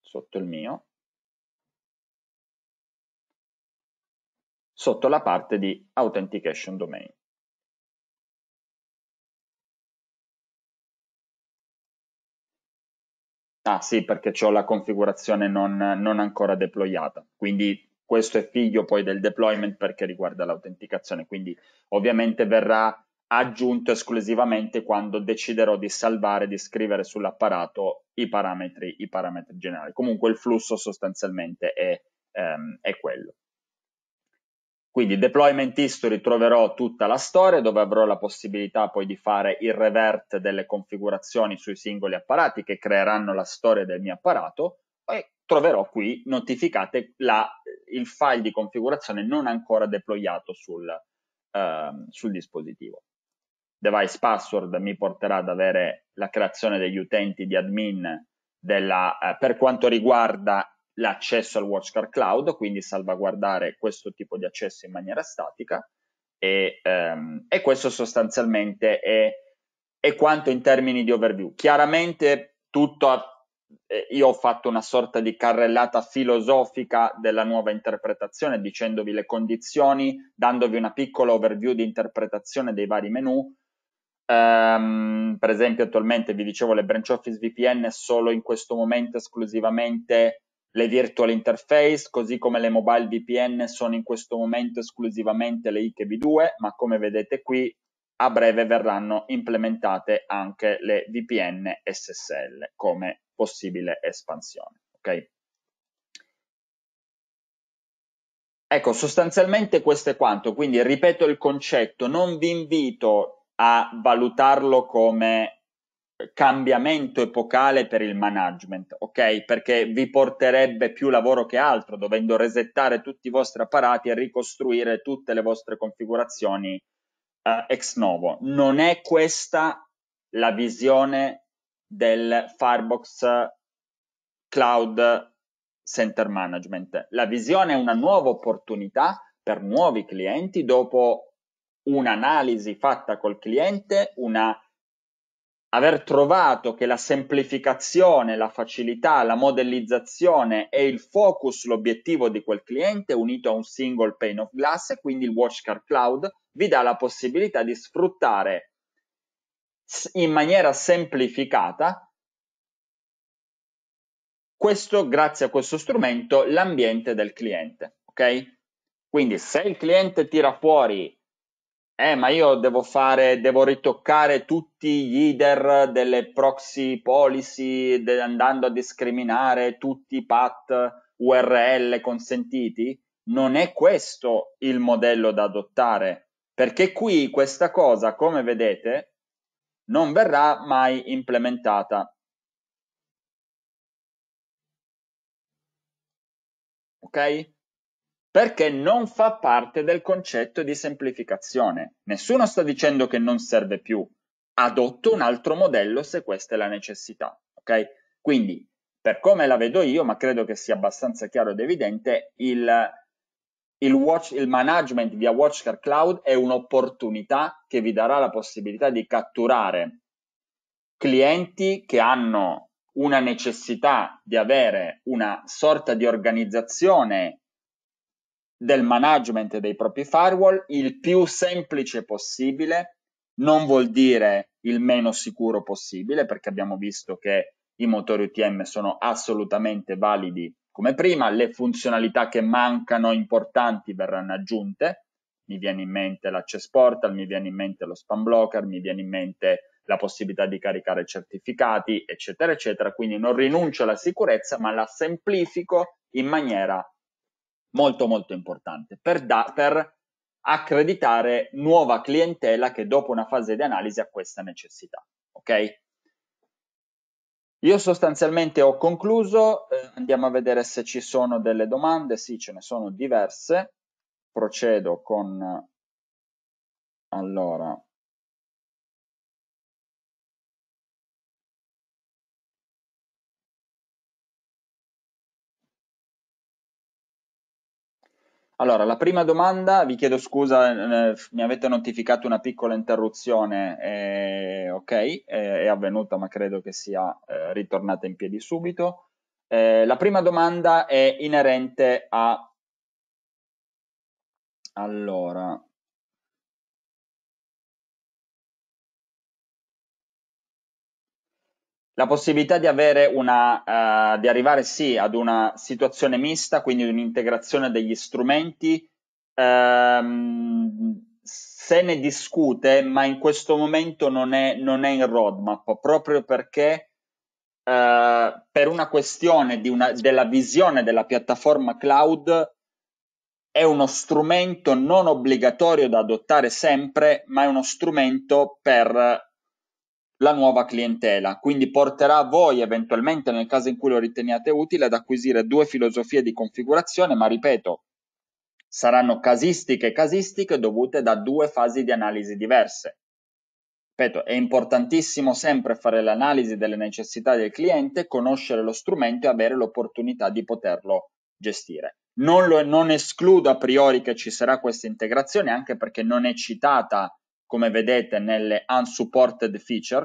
sotto il mio, sotto la parte di authentication domain. Ah sì, perché ho la configurazione non, non ancora deployata, quindi questo è figlio poi del deployment perché riguarda l'autenticazione, quindi ovviamente verrà aggiunto esclusivamente quando deciderò di salvare, di scrivere sull'apparato i parametri, i parametri generali. Comunque il flusso sostanzialmente è, ehm, è quello. Quindi deployment history troverò tutta la storia dove avrò la possibilità poi di fare il revert delle configurazioni sui singoli apparati che creeranno la storia del mio apparato e troverò qui notificate la, il file di configurazione non ancora deployato sul, uh, sul dispositivo. Device password mi porterà ad avere la creazione degli utenti di admin della, eh, per quanto riguarda l'accesso al WatchGuard Cloud, quindi salvaguardare questo tipo di accesso in maniera statica e, ehm, e questo sostanzialmente è, è, quanto in termini di overview. Chiaramente tutto a, eh, io ho fatto una sorta di carrellata filosofica della nuova interpretazione dicendovi le condizioni, dandovi una piccola overview di interpretazione dei vari menu, Um, per esempio, attualmente vi dicevo le branch office VPN solo in questo momento esclusivamente le virtual interface, così come le mobile VPN, sono in questo momento esclusivamente le IKV2, ma come vedete qui a breve verranno implementate anche le VPN SSL come possibile espansione. Okay? Ecco, sostanzialmente questo è quanto, quindi ripeto il concetto, non vi invito a valutarlo come cambiamento epocale per il management, ok? Perché vi porterebbe più lavoro che altro, dovendo resettare tutti i vostri apparati e ricostruire tutte le vostre configurazioni eh, ex novo. Non è questa la visione del Firebox Cloud Center Management. La visione è una nuova opportunità per nuovi clienti dopo un'analisi fatta col cliente, una aver trovato che la semplificazione, la facilità, la modellizzazione è il focus, l'obiettivo di quel cliente unito a un single pane of glass e quindi il Watch Watchcard Cloud vi dà la possibilità di sfruttare in maniera semplificata questo, grazie a questo strumento, l'ambiente del cliente, ok? Quindi se il cliente tira fuori eh, ma io devo fare, devo ritoccare tutti gli leader delle proxy policy de- andando a discriminare tutti i path URL consentiti? Non è questo il modello da adottare, perché qui questa cosa, come vedete, non verrà mai implementata. Ok? perché non fa parte del concetto di semplificazione. Nessuno sta dicendo che non serve più, adotto un altro modello se questa è la necessità, ok? Quindi, per come la vedo io, ma credo che sia abbastanza chiaro ed evidente, il, il, watch, il management via Watchcar Cloud è un'opportunità che vi darà la possibilità di catturare clienti che hanno una necessità di avere una sorta di organizzazione del management dei propri firewall il più semplice possibile, non vuol dire il meno sicuro possibile, perché abbiamo visto che i motori UTM sono assolutamente validi come prima, le funzionalità che mancano importanti verranno aggiunte, mi viene in mente l'access portal, mi viene in mente lo spam blocker, mi viene in mente la possibilità di caricare certificati, eccetera, eccetera. Quindi non rinuncio alla sicurezza, ma la semplifico in maniera molto molto importante per, da, per accreditare nuova clientela che dopo una fase di analisi ha questa necessità. Ok? Io sostanzialmente ho concluso, eh, andiamo a vedere se ci sono delle domande, sì ce ne sono diverse, procedo con, allora, Allora, la prima domanda, vi chiedo scusa, eh, mi avete notificato una piccola interruzione, eh, ok, eh, è avvenuta ma credo che sia eh, ritornata in piedi subito. Eh, la prima domanda è inerente a... Allora, la possibilità di, avere una, uh, di arrivare sì ad una situazione mista, quindi un'integrazione degli strumenti, ehm, se ne discute, ma in questo momento non è, non è in roadmap, proprio perché uh, per una questione una, della visione della piattaforma cloud è uno strumento non obbligatorio da adottare sempre, ma è uno strumento per la nuova clientela, quindi porterà voi eventualmente nel caso in cui lo riteniate utile ad acquisire due filosofie di configurazione, ma ripeto, saranno casistiche casistiche dovute da due fasi di analisi diverse. Ripeto, è importantissimo sempre fare l'analisi delle necessità del cliente, conoscere lo strumento e avere l'opportunità di poterlo gestire. Non, lo, non escludo a priori che ci sarà questa integrazione, anche perché non è citata come vedete nelle unsupported feature,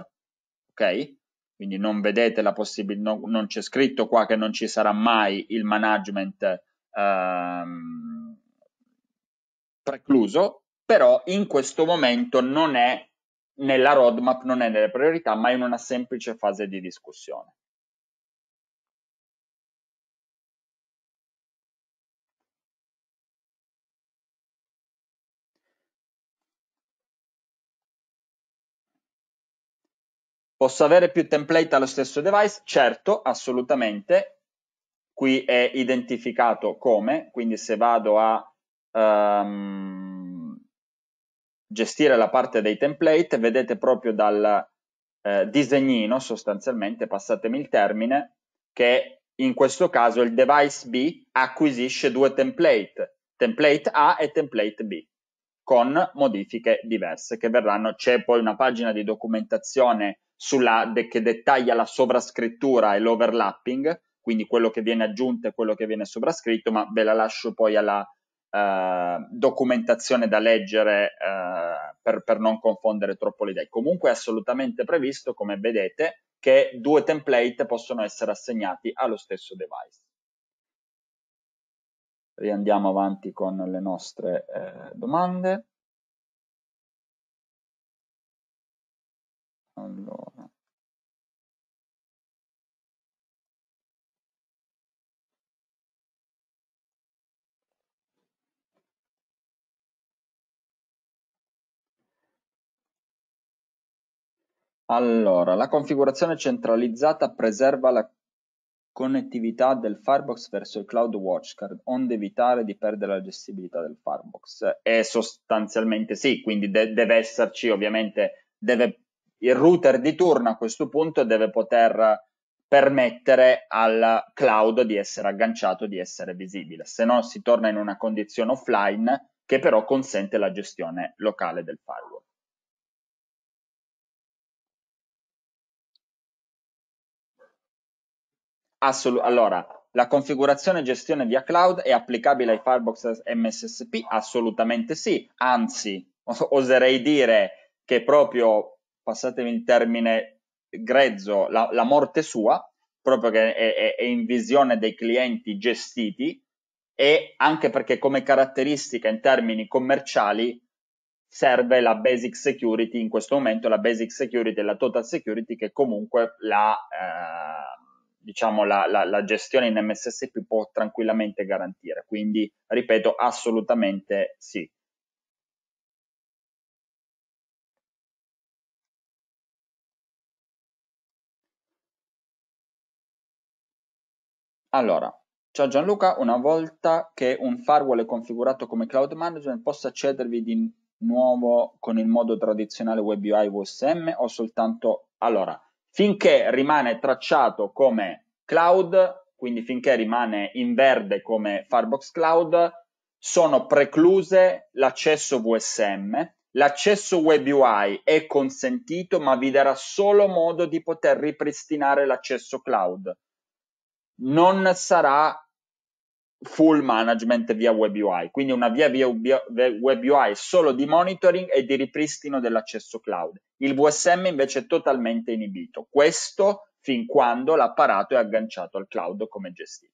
ok? Quindi non vedete la possibilità, no, non c'è scritto qua che non ci sarà mai il management ehm, precluso, però in questo momento non è nella roadmap, non è nelle priorità, ma in una semplice fase di discussione. Posso avere più template allo stesso device? Certo, assolutamente. Qui è identificato come, quindi se vado a um, gestire la parte dei template, vedete proprio dal eh, disegnino sostanzialmente, passatemi il termine, che in questo caso il device B acquisisce due template, template A e template B con modifiche diverse che verranno. C'è poi una pagina di documentazione sulla, de, che dettaglia la sovrascrittura e l'overlapping, quindi quello che viene aggiunto e quello che viene sovrascritto, ma ve la lascio poi alla eh, documentazione da leggere eh, per, per non confondere troppo le idee. Comunque è assolutamente previsto, come vedete, che due template possono essere assegnati allo stesso device riandiamo avanti con le nostre eh, domande. Allora. Allora, la configurazione centralizzata preserva la connettività del Firebox verso il Cloud WatchGuard, onde evitare di perdere la gestibilità del Firebox? E sostanzialmente sì, quindi de- deve esserci ovviamente, deve, il router di turno a questo punto deve poter permettere al cloud di essere agganciato, di essere visibile, se no si torna in una condizione offline che però consente la gestione locale del firewall. Assolu- allora, la configurazione e gestione via cloud è applicabile ai Firebox MSSP? Assolutamente sì, anzi, [laughs] oserei dire che proprio, passatemi il termine grezzo, la, la morte sua, proprio che è, è, è in visione dei clienti gestiti, e anche perché come caratteristica in termini commerciali serve la basic security in questo momento, la basic security e la total security che comunque la, eh, diciamo, la, la, la, gestione in MSSP può tranquillamente garantire. Quindi, ripeto, assolutamente sì. Allora, ciao Gianluca, una volta che un firewall è configurato come cloud management, posso accedervi di nuovo con il modo tradizionale web UI VSM o soltanto... Allora, finché rimane tracciato come cloud, quindi finché rimane in verde come Firebox Cloud, sono precluse l'accesso VSM, l'accesso web UI è consentito ma vi darà solo modo di poter ripristinare l'accesso cloud. Non sarà full management via web UI, quindi una via via web UI solo di monitoring e di ripristino dell'accesso cloud. Il VSM invece è totalmente inibito. Questo fin quando l'apparato è agganciato al cloud come gestito.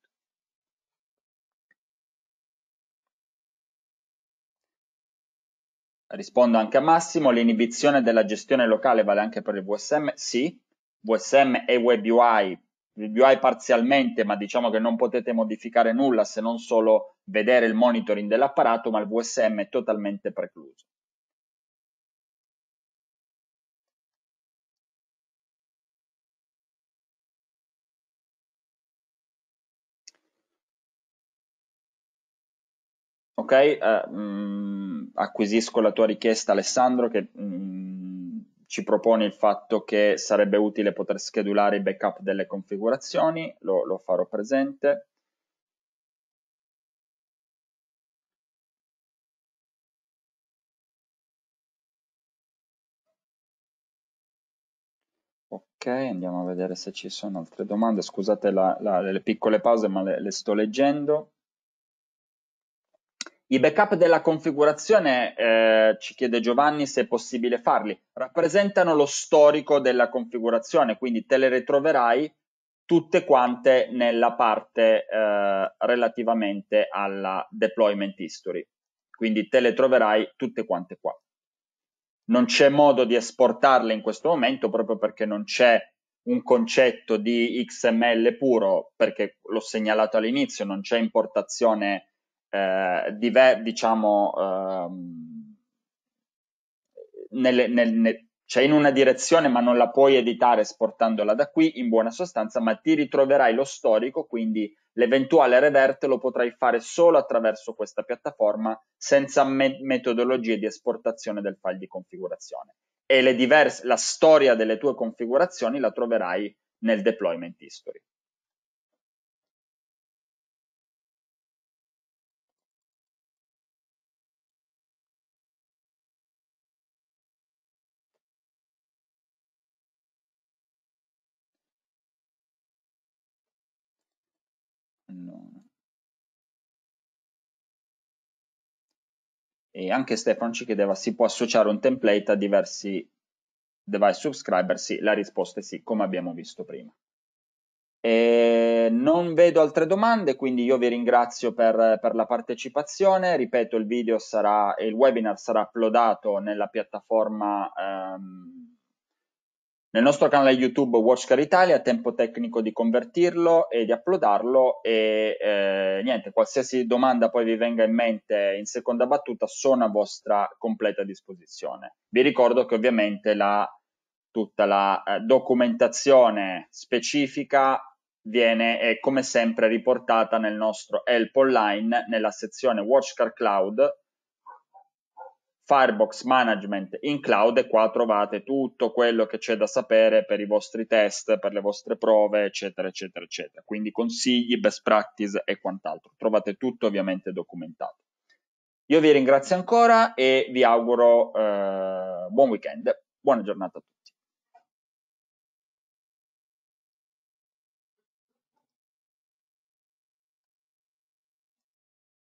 Rispondo anche a Massimo, l'inibizione della gestione locale vale anche per il VSM? Sì, VSM e web UI il UI parzialmente, ma diciamo che non potete modificare nulla se non solo vedere il monitoring dell'apparato, ma il VSM è totalmente precluso. Ok, uh, eh, mh, mm, acquisisco la tua richiesta Alessandro che mh, mm, ci propone il fatto che sarebbe utile poter schedulare i backup delle configurazioni, lo, lo farò presente. Ok, andiamo a vedere se ci sono altre domande. Scusate la, la, le piccole pause, ma le, le sto leggendo. I backup della configurazione, eh, ci chiede Giovanni se è possibile farli, rappresentano lo storico della configurazione, quindi te le ritroverai tutte quante nella parte eh, relativamente alla deployment history. Quindi te le troverai tutte quante qua. Non c'è modo di esportarle in questo momento proprio perché non c'è un concetto di XML puro, perché l'ho segnalato all'inizio, non c'è importazione eh, diver- diciamo, ehm, nelle, nel, nel, cioè in una direzione ma non la puoi editare esportandola da qui in buona sostanza, ma ti ritroverai lo storico, quindi l'eventuale revert lo potrai fare solo attraverso questa piattaforma senza me- metodologie di esportazione del file di configurazione. E divers- la storia delle tue configurazioni la troverai nel deployment history. non... E anche Stefano ci chiedeva, si può associare un template a diversi device subscriber? Sì, la risposta è sì, come abbiamo visto prima. E non vedo altre domande, quindi io vi ringrazio per, per, la partecipazione. Ripeto, il video sarà, il webinar sarà uploadato nella piattaforma ehm, nel nostro canale YouTube Watchcar Italia tempo tecnico di convertirlo e di uploadarlo e eh, niente, qualsiasi domanda poi vi venga in mente in seconda battuta sono a vostra completa disposizione. Vi ricordo che ovviamente la, tutta la eh, documentazione specifica viene eh, come sempre riportata nel nostro help online nella sezione Watchcar Cloud Firebox Management in cloud e qua trovate tutto quello che c'è da sapere per i vostri test, per le vostre prove, eccetera, eccetera, eccetera. Quindi consigli, best practice e quant'altro. Trovate tutto ovviamente documentato. Io vi ringrazio ancora e vi auguro eh, buon weekend, buona giornata a tutti.